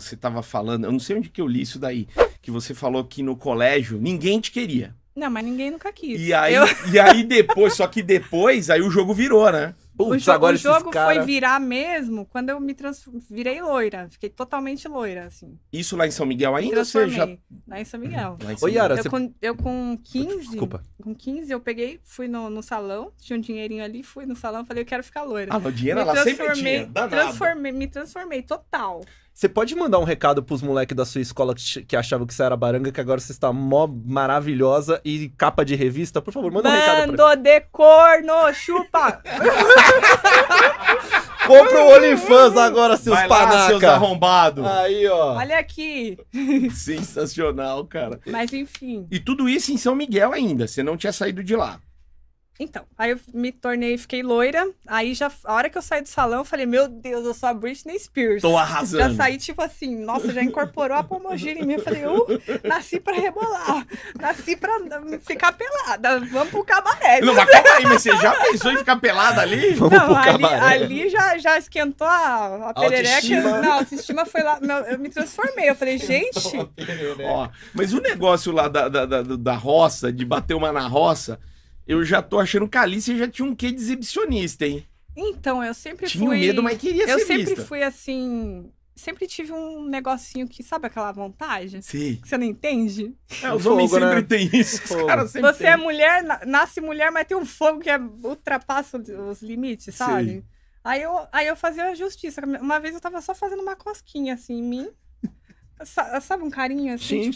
você estava falando, eu não sei onde que eu li isso daí, que você falou que no colégio ninguém te queria. Não, mas ninguém nunca quis. E aí, eu... e aí depois, só que depois, aí o jogo virou, né? Putz, o jogo, agora o jogo cara... foi virar mesmo quando eu me virei loira. Fiquei totalmente loira, assim. Isso lá em São Miguel ainda? Transformei. Já... Lá em São hum, Miguel. Lá em São Yara, eu, você... com, eu com 15... Desculpa. Com 15 eu peguei, fui no, no salão, tinha um dinheirinho ali, fui no salão, falei, eu quero ficar loira. Ah, o dinheiro me ela sempre tinha, danado. Transformei, me transformei total. Você pode mandar um recado pros moleques da sua escola que, achavam que você era baranga, que agora você está mó maravilhosa e capa de revista? Por favor, manda Mando um recado pra Mando de corno, chupa! Compra o OnlyFans agora, seus Vai panaca. seus arrombados. Aí, ó. Olha aqui. Sensacional, cara. Mas enfim. E tudo isso em São Miguel ainda. Você não tinha saído de lá. Então, aí eu me tornei, fiquei loira. Aí já, a hora que eu saí do salão, eu falei, meu Deus, eu sou a Britney Spears. Tô arrasando. Já saí, tipo assim, nossa, já incorporou a pomogíria em mim. Eu falei, eu uh, nasci pra rebolar, nasci pra ficar pelada, vamos pro cabaré. Não, mas calma aí, mas você já pensou em ficar pelada ali? Vamos Não, pro ali, cabaré. ali já, já esquentou a, a perereca. Não, a autoestima foi lá, meu, eu me transformei. Eu falei, gente... Ó, mas o negócio lá da, da, da, da roça, de bater uma na roça... Eu já tô achando que a Alice já tinha um quê de exibicionista, hein? Então, eu sempre tinha fui. Tinha medo, mas queria eu ser Eu sempre vista. fui assim. Sempre tive um negocinho que, sabe aquela vontade? Sim. Que você não entende? É, os homens fogo, sempre né? têm isso. Os caras sempre Você tem. é mulher, nasce mulher, mas tem um fogo que é, ultrapassa os limites, sabe? Sim. Aí eu, aí eu fazia justiça. Uma vez eu tava só fazendo uma cosquinha assim em mim. Sabe um carinho assim? Sim,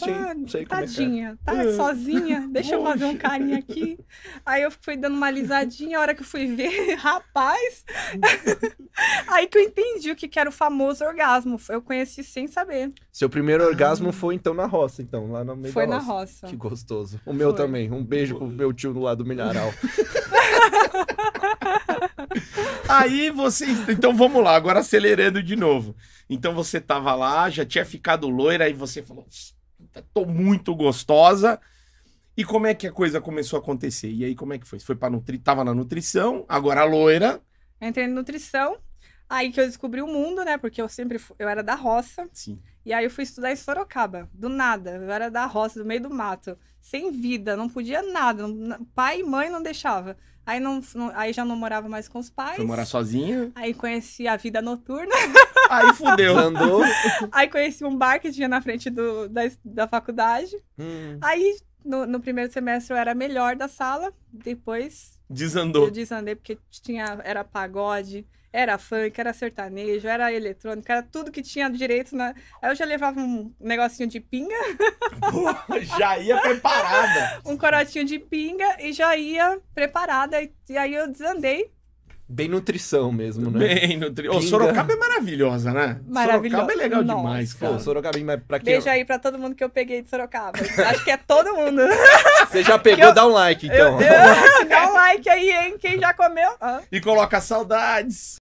tipo, sim. Ah, é é. tadinha, tá é é. tá sozinha, deixa eu fazer um carinho aqui. Aí eu fui dando uma alisadinha, a hora que eu fui ver, rapaz. Aí que eu entendi o que, era o famoso orgasmo. Eu conheci sem saber. Seu primeiro ah. orgasmo foi então na roça, então, lá no meio foi da roça. Foi na roça. Que gostoso. O meu foi. também. Um beijo pro meu tio lado do Milharal. Aí você. Então vamos lá, agora acelerando de novo. Então você tava lá, já tinha ficado loira, aí você falou: tô muito gostosa. E como é que a coisa começou a acontecer? E aí, como é que foi? Foi pra nutri... Tava na nutrição, agora loira. Entrei na nutrição, aí que eu descobri o mundo, né? Porque eu sempre fui... eu era da roça. Sim. E aí eu fui estudar em Sorocaba, do nada. Eu era da roça, do meio do mato sem vida, não podia nada. pai e mãe não deixava. Aí, não, não, aí já não morava mais com os pais. Foi morar sozinha. Aí conheci a vida noturna. Aí fudeu. Andou. Aí conheci um bar que tinha na frente do, da, da faculdade. Hum. Aí no, no primeiro semestre eu era melhor da sala. Depois Desandou. Eu desandei porque tinha, era pagode, era funk, era sertanejo, era eletrônico, era tudo que tinha direito. Na... Aí eu já levava um negocinho de pinga. Boa, já ia preparada. um corotinho de pinga e já ia preparada. E, e aí eu desandei Bem nutrição mesmo, né? Bem nutrição. Oh, Sorocaba é maravilhosa, né? Maravilhosa. Sorocaba é legal Nossa. demais, cara. Pô, Sorocaba, mas pra quem... Beijo é- aí pra todo mundo que eu peguei de Sorocaba. Acho que é todo mundo. Você já pegou, eu... dá um like, então. Eu... dá um like aí, hein? Quem já comeu. Ah. E coloca saudades.